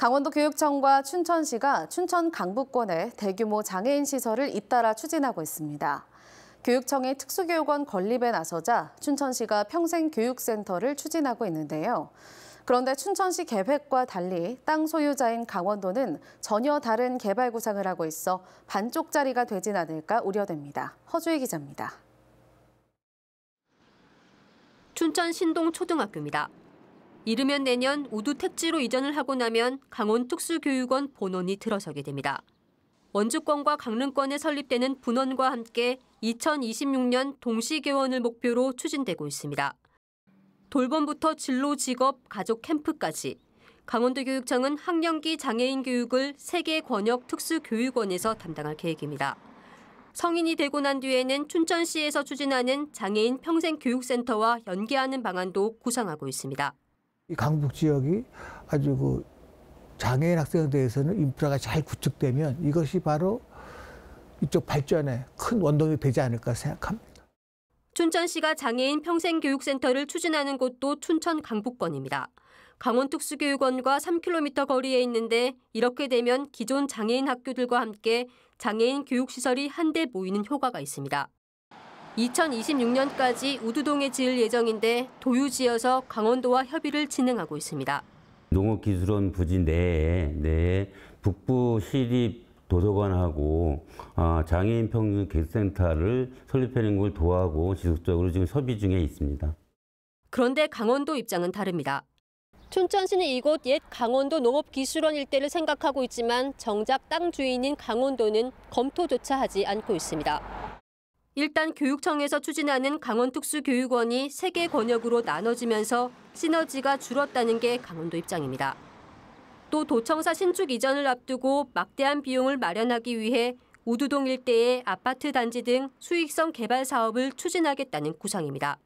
강원도 교육청과 춘천시가 춘천 강북권에 대규모 장애인 시설을 잇따라 추진하고 있습니다. 교육청의 특수교육원 건립에 나서자 춘천시가 평생교육센터를 추진하고 있는데요. 그런데 춘천시 계획과 달리 땅 소유자인 강원도는 전혀 다른 개발 구상을 하고 있어 반쪽짜리가 되진 않을까 우려됩니다. 허주희 기자입니다. 춘천 신동 초등학교입니다. 이르면 내년 우두 택지로 이전을 하고 나면 강원특수교육원 본원이 들어서게 됩니다. 원주권과 강릉권에 설립되는 분원과 함께 2026년 동시개원을 목표로 추진되고 있습니다. 돌봄부터 진로 직업 가족 캠프까지 강원도교육청은 학령기 장애인 교육을 세계 권역 특수교육원에서 담당할 계획입니다. 성인이 되고 난 뒤에는 춘천시에서 추진하는 장애인 평생교육센터와 연계하는 방안도 구상하고 있습니다. 이 강북 지역이 아주 그 장애인 학생에 대해서는 인프라가 잘 구축되면 이것이 바로 이쪽 발전에 큰 원동이 되지 않을까 생각합니다. 춘천시가 장애인 평생교육센터를 추진하는 곳도 춘천 강북권입니다. 강원특수교육원과 3km 거리에 있는데 이렇게 되면 기존 장애인 학교들과 함께 장애인 교육시설이 한데 모이는 효과가 있습니다. 2026년까지 우두동에 지을 예정인데 도유지여서 강원도와 협의를 진행하고 있습니다. 농업기술원 부지 내에, 내에 북부 시립 도서관하고 아, 장애인 평등 객센터를 설립하는 걸 도하고 지속적으로 지금 협의 중에 있습니다. 그런데 강원도 입장은 다릅니다. 춘천시는 이곳 옛 강원도 농업기술원 일대를 생각하고 있지만 정작 땅 주인인 강원도는 검토조차 하지 않고 있습니다. 일단 교육청에서 추진하는 강원특수교육원이 세개 권역으로 나눠지면서 시너지가 줄었다는 게 강원도 입장입니다. 또 도청사 신축 이전을 앞두고 막대한 비용을 마련하기 위해 우두동 일대의 아파트 단지 등 수익성 개발 사업을 추진하겠다는 구상입니다.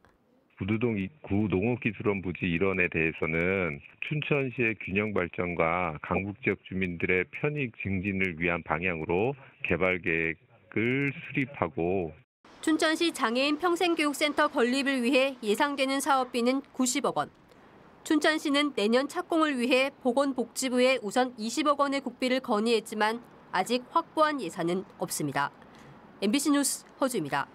우두동 구농업기술원 부지 일원에 대해서는 춘천시의 균형 발전과 강북 지역 주민들의 편익 증진을 위한 방향으로 개발 계획을 수립하고 춘천시 장애인 평생교육센터 건립을 위해 예상되는 사업비는 90억 원. 춘천시는 내년 착공을 위해 보건복지부에 우선 20억 원의 국비를 건의했지만 아직 확보한 예산은 없습니다. MBC 뉴스 허주입니다.